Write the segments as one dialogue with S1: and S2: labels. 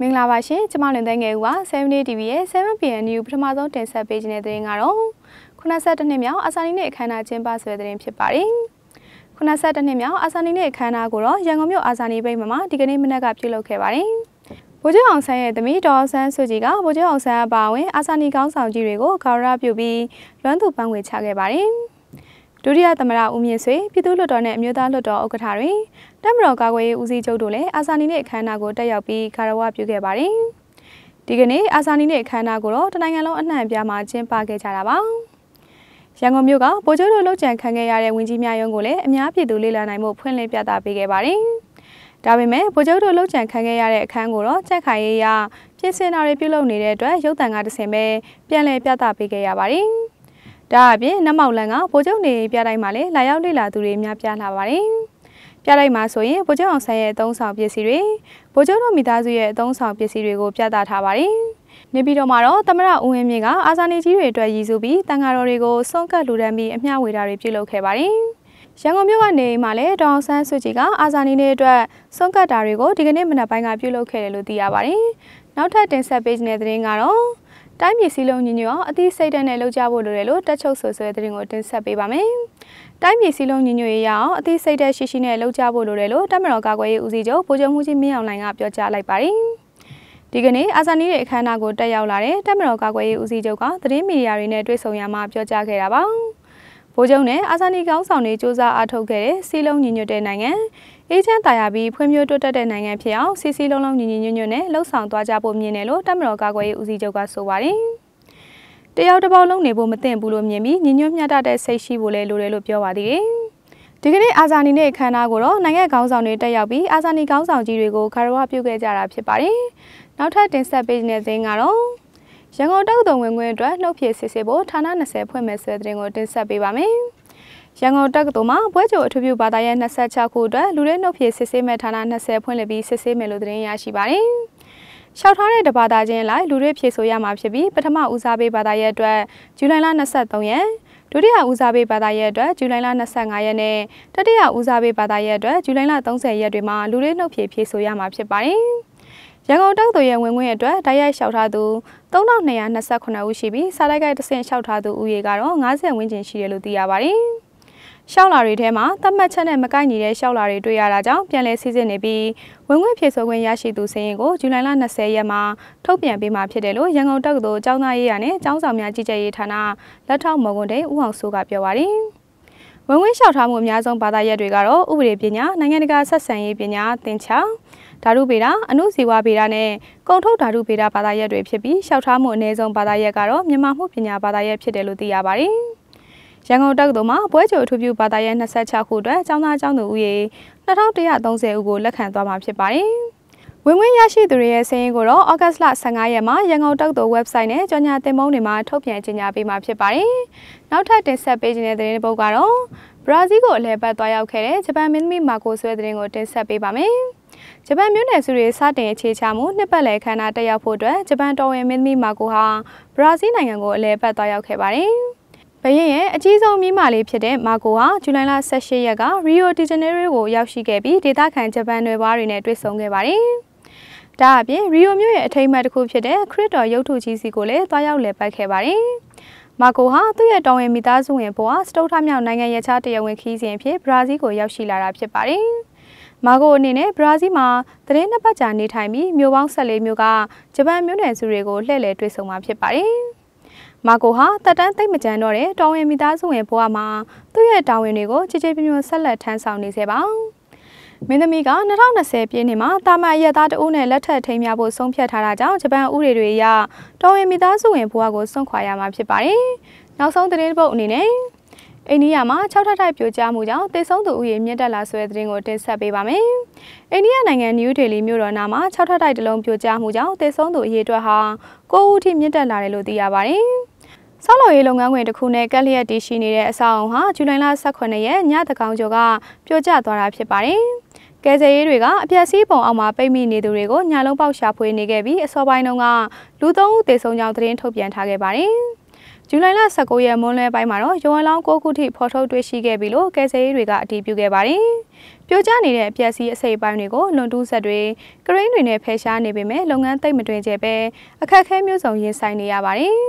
S1: မင်္ဂလာပါရှင်ကျမလွင်သိငယ်ဦးပါ7 day TV ရဲ့ 7pm new ပထမဆုံးတင်ဆက်ပေးခြင်းတဲ့သတင်းကတော့82နှစ်မြောက်အာဆာနီနဲ့အခမ်းအနားကျင်းပဆွဲသတင်းဖြစ်ပါတယ်82နှစ်မြောက်အာဆာနီနဲ့အခမ်းအနားကိုတော့ရန်ကုန်မြို့အာဆာနီဘိတ်မှာဒီကနေ့မနက်ကပြုလုပ်ခဲ့ပါတယ်ဗိုလ်ချုပ်အောင်ဆန်းရဲ့သမီးဒေါ်ဆန်းစုကြည်ကဗိုလ်ချုပ်အောင်ဆန်းအပါအဝင်အာဆာနီကောင်းဆောင်ကြီးတွေကိုခေါရရပြုပြီးလွမ်းသူပန်းငွေချခဲ့ပါတယ်။ဒုတိယသမရဦးမြင့်ဆွေပြည်သူ့လွှတ်တော်နဲ့အမျိုးသားလွှတ်တော်ဥက္ကဋ္ဌတွင်တပ်မတော်ကာကွယ်ရေးဦးစီးချုပ်တို့လည်းအာဇာနည်နေ့အခမ်းအနားကိုတက်ရောက်ပြီးဂါရဝပြုခဲ့ပါတယ်။ဒီကနေ့အာဇာနည်နေ့အခမ်းအနားကိုတော့တနိုင်ငံလုံးအနှံ့အပြားမှာကျင်းပခဲ့ကြတာပါ။ရန်ကုန်မြို့ကဗိုလ်ချုပ်တို့လှုပ်ကြံခံခဲ့ရတဲ့ဝင်ကြီးများရုံးကိုလည်းအများပြည်သူလေ့လာနိုင်မှုဖွင့်လှစ်ပြသပေးခဲ့ပါတယ်။ဒါပေမဲ့ဗိုလ်ချုပ်တို့လှုပ်ကြံခံခဲ့ရတဲ့အခန်းကိုတော့ကြက်ခိုင်ရေးရပြင်ဆင်တာတွေပြုလုပ်နေတဲ့အတွက်ရုပ်သံကတစ်ဆင့်ပဲပြန်လည်ပြသပေးခဲ့ရပါတယ်။ဒါအပြင်နမောက်လန်ကဗိုလ်ချုပ်နေပြတိုင်းမှာလည်းလာရောက်လေ့လာသူတွေများပြားလာပါတယ်။ပြတိုင်းမှာဆိုရင်ဗိုလ်ချုပ်အောင်ဆန်းရဲ့အသုံးဆောင်ပစ္စည်းတွေဗိုလ်ချုပ်တို့မိသားစုရဲ့အသုံးဆောင်ပစ္စည်းတွေကိုပြသထားပါတယ်။နေပြည်တော်မှာတော့သမရဦးဝင်းမြင့်ကအာဇာနည်ကြီးတွေအတွက်ရည်စူးပြီးတန်ဃာတော်တွေကိုစွန့်ကပ်လူဒန်းပြီးအမျှဝေတာတွေပြုလုပ်ခဲ့ပါတယ်။ရန်ကုန်မြို့ကနေမှလည်းဒေါအောင်ဆန်းစုကြည်ကအာဇာနည်တွေအတွက်စွန့်ကပ်တာတွေကိုဒီကနေ့မနက်ပိုင်းကပြုလုပ်ခဲ့တယ်လို့သိရပါတယ်။နောက်ထပ်တင်ဆက်ပေးခြင်းတဲ့သတင်းကတော့တိုင်းပြည်စည်းလုံးညီညွတ်အောင်အသည့်စိတ်ဓာတ်နဲ့လှုပ်ကြဖို့လိုတယ်လို့တက်ချုပ်ဆိုဆွဲသတင်းကိုတင်ဆက်ပေးပါမယ်။တိုင်းပြည်စည်းလုံးညီညွတ်ရေးရအောင်အသည့်စိတ်ဓာတ်ရှိရှိနဲ့လှုပ်ကြဖို့လိုတယ်လို့တက်မတော်ကာကွယ်ရေးဦးစီးချုပ်ဗိုလ်ချုပ်မှူးကြီးမင်းအောင်လှိုင်ကပြောကြားလိုက်ပါတယ်။ဒီကနေ့အာဇာနည်ရဲ့အခမ်းအနားကိုတက်ရောက်လာတဲ့တက်မတော်ကာကွယ်ရေးဦးစီးချုပ်ကသတင်းမီဒီယာတွေနဲ့တွေ့ဆုံရမှာပြောကြားခဲ့တာပါ။ဗိုလ်ချုပ်နဲ့အာဇာနည်ကောင်းဆောင်တွေစ조사အားထုတ်ခဲ့တဲ့စီးလုံးညီညွတ်တဲ့နိုင်ငံအေဂျင့်တာယာပြီးဖွံ့ဖြိုးတိုးတက်တဲ့နိုင်ငံဖြစ်အောင်စီစီလုံးလုံးညီညီညွတ်ညွတ်နဲ့လှုပ်ဆောင်သွားကြဖို့မြင်တယ်လို့တမတော်ကာကွယ်ရေးဦးစီးချုပ်ကဆိုပါတယ်။တယောက်တစ်ပေါက်လုံးနေဖို့မသင့်ဘူးလို့မြင်ပြီးညီညွတ်မျှတတဲ့စိတ်ရှိဖို့လည်းလိုတယ်လို့ပြောပါသေးတယ်။ဒီကနေ့အာဇာနည်နေ့အခမ်းအနားကိုတော့နိုင်ငံခေါင်းဆောင်တွေတက်ရောက်ပြီးအာဇာနည်ခေါင်းဆောင်ကြီးတွေကိုခါရဝပြုခဲ့ကြတာဖြစ်ပါတယ်။နောက်ထပ်တင်ဆက်ပေးတဲ့သတင်းကတော့ရန်ကုန်တောက်တုံဝင်ခွင့်အတွက်နှုတ်ဖြည့်စစ်ဆေးဖို့ဌာန20ဖွင့်မယ်ဆိုတဲ့သတင်းကိုတင်ဆက်ပေးပါမယ်။ရန်ကုန်တက္ကသိုလ်မှာပွဲကြိုအထူးပြုဘာသာရပ်26ခုအတွက်လူရဲနှုတ်ဖြေစစ်ဆေးမဲ့ဌာန20ဖွင့်လှစ်ပြီးစစ်ဆေးမယ်လို့သတင်းရရှိပါတယ်။လျှောက်ထားတဲ့တဘာသာချင်းလိုက်လူရဲဖြေဆိုရမှာဖြစ်ပြီးပထမဦးစားပေးဘာသာရပ်အတွက်ဇူလိုင်လ23ရက်ဒုတိယဦးစားပေးဘာသာရပ်အတွက်ဇူလိုင်လ25ရက်နဲ့တတိယဦးစားပေးဘာသာရပ်အတွက်ဇူလိုင်လ30ရက်တွေမှာလူရဲနှုတ်ဖြေဖြေဆိုရမှာဖြစ်ပါတယ်။ရန်ကုန်တက္ကသိုလ်ရဲ့ဝင်ခွင့်အတွက်တိုက်ရိုက်လျှောက်ထားသူ3229ဦးရှိပြီးစားတိုက်ကတစ်ဆင့်လျှောက်ထားသူဦးရေကတော့90ဝန်းကျင်ရှိတယ်လို့သိရပါတယ်။ရှောက်လာတွေထဲမှာသတ်မှတ်ချက်နဲ့မကိုက်ညီတဲ့ရှောက်လာတွေတွေ့ရတာကြောင့်ပြန်လည်စီစစ်နေပြီးဝင်ငွေဖြည့်ဆို့ခွင့်ရရှိသူစည်းရင်းကိုဇူလိုင်လ20ရက်မှာထုတ်ပြန်ပေးမှာဖြစ်တယ်လို့ရန်ကုန်တက္ကသိုလ်ကျောင်းသားရေးရာနဲ့ကျောင်းဆောင်များကြီးကြပ်ရေးဌာနလက်ထောက်မုံကွန်တဲ့ဦးအောင်စိုးကပြောပါရယ်ဝင်ငွေလျှောက်ထားမှုအများဆုံးဘာသာရပ်တွေကတော့ဥပဒေပညာနိုင်ငံတကာဆက်ဆံရေးပညာသင်္ချာဓာတုဗေဒအဏုဇီဝဗေဒနဲ့ကုန်ထုတ်ဓာတုဗေဒဘာသာရပ်တွေဖြစ်ပြီးလျှောက်ထားမှုအနည်းဆုံးဘာသာရပ်ကတော့မြန်မာမှုပညာဘာသာရပ်ဖြစ်တယ်လို့သိရပါတယ်။ရန်ကုန်တက္ကသိုလ်မှာပွဲကြိုအထူးပြုဘာသာရပ်26ခုအတွက်ကျောင်းသားကျောင်းသူဦးရေ2130ဦးကိုလက်ခံသွားမှာဖြစ်ပါတယ်။ဝင်ဝင်ရရှိသူတွေရဲ့စာရင်းကိုတော့ August 15ရက်မှာရန်ကုန်တက္ကသိုလ် website နဲ့ကြော်ညာတင်ပုံးတွေမှာထုတ်ပြန်ကြေညာပေးမှာဖြစ်ပါတယ်။နောက်ထပ်တင်ဆက်ပေးခြင်းတဲ့သတင်းပုဒ်ကတော့ဘရာဇီးကိုအလဲပတ်သွားရောက်ခဲ့တဲ့ဂျပန်မင်းသမီးမာကိုဆွဲသတင်းကိုတင်ဆက်ပေးပါမယ်။ဂျပန်မြို့နယ်စုတွေစတင်အခြေချမှုနှစ်ပတ်လည်ခမ်းနားတက်ရောက်ဖို့အတွက်ဂျပန်တော်ဝင်မင်းသမီးမာကိုဟာဘရာဇီးနိုင်ငံကိုအလဲပတ်သွားရောက်ခဲ့ပါတယ်။ဘရင်ရဲ့အကြီးဆုံးမိမာလေးဖြစ်တဲ့မာကိုဟာဇူလိုင်လ18ရက်ကရီယိုဒီဂျနေရိုကိုရောက်ရှိခဲ့ပြီးဒေသခံဂျပန်နွယ်ဘွားတွေနဲ့တွေ့ဆုံခဲ့ပါတယ်။ဒါအပြင်ရီယိုမြို့ရဲ့အထိမ်းအမှတ်တစ်ခုဖြစ်တဲ့ခရစ်တော်ရုပ်ထုကြီးစီကိုလည်းတွားရောက်လည်ပတ်ခဲ့ပါတယ်။မာကိုဟာသူ့ရဲ့တော်ဝင်မိသားစုဝင်ဘွားစတုထမြောက်နိုင်ငံရခြားတရားဝင်ခီးစဉ်အဖြစ်ဘရာဇီးကိုရောက်ရှိလာတာဖြစ်ပါတယ်။မာဂိုအနေနဲ့ဘရာဇီးမှာသတင်းနှစ်ပတ်ကြာနေထိုင်ပြီးမြို့ပေါင်း14မြို့ကဂျပန်မြို့နယ်စုတွေကိုလှည့်လည်တွေ့ဆုံမှာဖြစ်ပါတယ်။မာကိုဟာတက်တန်းသိမ့်မကြမ်းတော့တဲ့တော်ဝင်မိသားစုဝင်ဘဝမှာသူ့ရဲ့တာဝန်တွေကိုချေချေပြပြဆက်လက်ထမ်းဆောင်နေစေပါမင်းသမီးက2020ပြည့်နှစ်မှာတာမန်အရသားတအုပ်နဲ့လက်ထပ်ထိမ်းများဖို့ဆုံးဖြတ်ထားတာကြောင့်ဂျပန်ဥပဒေတွေအရတော်ဝင်မိသားစုဝင်ဘဝကိုစွန့်ခွာရမှာဖြစ်ပါတယ်။နောက်ဆုံးသတင်းတစ်ပုဒ်အနေနဲ့အိန္ဒိယမှာ6ထပ်ထိုက်ပြိုကျမှုကြောင့်တေဆုံးသူဦးရေမြင့်တက်လာဆိုတဲ့သတင်းကိုတင်ဆက်ပေးပါမယ်။အိန္ဒိယနိုင်ငံနယူးဒေလီမြို့တော်နာမှာ6ထပ်ထိုက်တလုံးပြိုကျမှုကြောင့်တေဆုံးသူအရေအတွက်ဟာ9ဦးထိမြင့်တက်လာတယ်လို့သိရပါတယ်။ဆောက်လုပ်ရေးလုပ်ငန်းခွင်တစ်ခုနဲ့ကက်လျက်တည်ရှိနေတဲ့အဆောက်အုံဟာဇူလိုင်လ18ရက်ညတကောင်ကျော်ကပြိုကျသွားတာဖြစ်ပါတယ်။ကယ်ဆယ်ရေးတွေကအပြက်စီးပုံအောင်မှာပိတ်မိနေသူတွေကိုညလုံးပေါက်ရှာဖွေနေခဲ့ပြီးအစောပိုင်းတုန်းကလူ၃ဦးသေဆုံးကြောင်းသတင်းထုတ်ပြန်ထားခဲ့ပါတယ်။ဇူလိုင်လ19ရက်မွန်းလွဲပိုင်းမှာတော့ရုံးအလောင်း6ခုထိဖော်ထုတ်တွေ့ရှိခဲ့ပြီလို့ကယ်ဆယ်ရေးတွေကအတည်ပြုခဲ့ပါတယ်။ပြိုကျနေတဲ့အပြက်စီးအစိပ်ပိုင်းတွေကိုလွန်တူးဆက်တွေ၊ကရိန်းတွေနဲ့ဖယ်ရှားနေပေမဲ့လုပ်ငန်းသိပ်မတွင်ကျပဲအခက်အခဲမျိုးစုံရင်ဆိုင်နေရပါတယ်။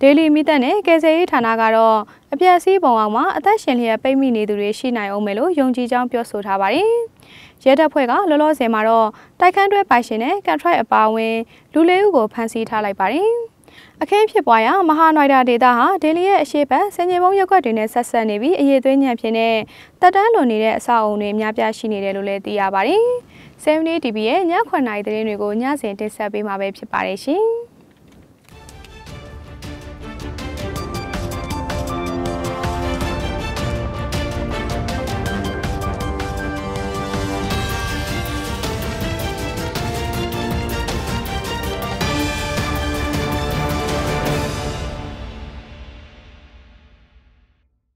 S1: ဒေလီမိသက်နဲ့ကယ်ဆယ်ရေးဌာနကတော့အပြက်စီးပုံအောင်မှာအသက်ရှင်လျက်ပိတ်မိနေသူတွေရှိနိုင်အောင်မယ်လို့ယုံကြည်ကြောင်းပြောဆိုထားပါတယ်။ရဲတပ်ဖွဲ့ကလောလောဆယ်မှာတော့တိုက်ခန်းတွဲပိုင်ရှင်နဲ့ကန်ထရိုက်အပါအဝင်လူလေးဦးကိုဖမ်းဆီးထားလိုက်ပါတယ်။အခင်းဖြစ်ပွားရာမဟာနိုက်ဒါဒေတာဟာဒေလီရဲ့အရှိတ်ဘက်စင်ကြီးဘုံရက်ွက်တွေနဲ့ဆက်ဆက်နေပြီးအရေးသွေးညံဖြစ်နေတက်တန်းလွန်နေတဲ့အဆောက်အုံတွေအများပြားရှိနေတယ်လို့လည်းသိရပါတယ်။ 7DB ရဲ့ည9:00နာရီသတင်းတွေကိုညစဉ်တင်ဆက်ပေးမှာပဲဖြစ်ပါတယ်ရှင်။